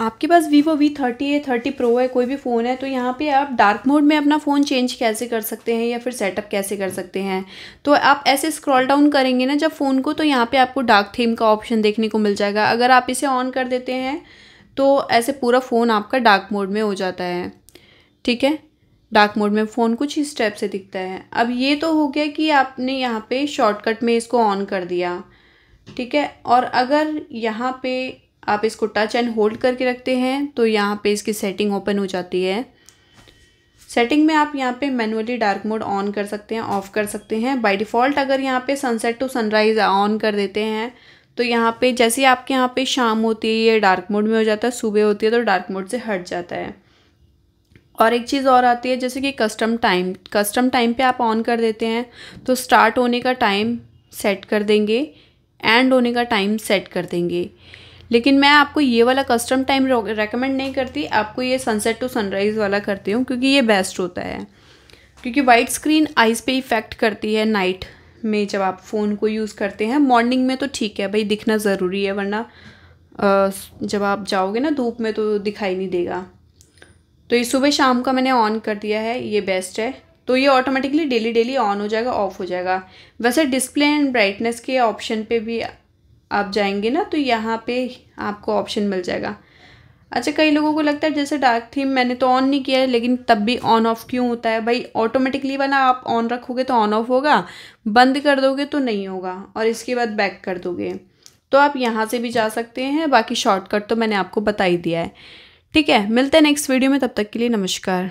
आपके पास Vivo V thirty है थर्टी प्रो है कोई भी फ़ोन है तो यहाँ पे आप डार्क मोड में अपना फ़ोन चेंज कैसे कर सकते हैं या फिर सेटअप कैसे कर सकते हैं तो आप ऐसे स्क्रॉल डाउन करेंगे ना जब फ़ोन को तो यहाँ पे आपको डार्क थीम का ऑप्शन देखने को मिल जाएगा अगर आप इसे ऑन कर देते हैं तो ऐसे पूरा फ़ोन आपका डार्क मोड में हो जाता है ठीक है डार्क मोड में फ़ोन कुछ इस टाइप से दिखता है अब ये तो हो गया कि आपने यहाँ पर शॉर्टकट में इसको ऑन कर दिया ठीक है और अगर यहाँ पे आप इसको टच एंड होल्ड करके रखते हैं तो यहाँ पे इसकी सेटिंग ओपन हो जाती है सेटिंग में आप यहाँ पे मैनुअली डार्क मोड ऑन कर सकते हैं ऑफ़ कर सकते हैं बाय डिफ़ॉल्ट अगर यहाँ पे सनसेट टू सनराइज़ ऑन कर देते हैं तो यहाँ पे जैसे आपके यहाँ पे शाम होती है ये डार्क मोड में हो जाता है सुबह होती है तो डार्क मोड से हट जाता है और एक चीज़ और आती है जैसे कि कस्टम टाइम कस्टम टाइम पर आप ऑन कर देते हैं तो स्टार्ट होने का टाइम सेट कर देंगे एंड होने का टाइम सेट कर देंगे लेकिन मैं आपको ये वाला कस्टम टाइम रेकमेंड नहीं करती आपको ये सनसेट टू सनराइज़ वाला करती हूँ क्योंकि ये बेस्ट होता है क्योंकि वाइट स्क्रीन आइज़ पे इफ़ेक्ट करती है नाइट में जब आप फ़ोन को यूज़ करते हैं मॉर्निंग में तो ठीक है भाई दिखना ज़रूरी है वरना जब आप जाओगे ना धूप में तो दिखाई नहीं देगा तो ये सुबह शाम का मैंने ऑन कर दिया है ये बेस्ट है तो ये ऑटोमेटिकली डेली डेली ऑन हो जाएगा ऑफ हो जाएगा वैसे डिस्प्ले एंड ब्राइटनेस के ऑप्शन पे भी आप जाएंगे ना तो यहाँ पे आपको ऑप्शन मिल जाएगा अच्छा कई लोगों को लगता है जैसे डार्क थीम मैंने तो ऑन नहीं किया है लेकिन तब भी ऑन ऑफ क्यों होता है भाई ऑटोमेटिकली वाला आप ऑन रखोगे तो ऑन ऑफ होगा बंद कर दोगे तो नहीं होगा और इसके बाद बैक कर दोगे तो आप यहाँ से भी जा सकते हैं बाकी शॉर्टकट तो मैंने आपको बता ही दिया है ठीक है मिलते हैं नेक्स्ट वीडियो में तब तक के लिए नमस्कार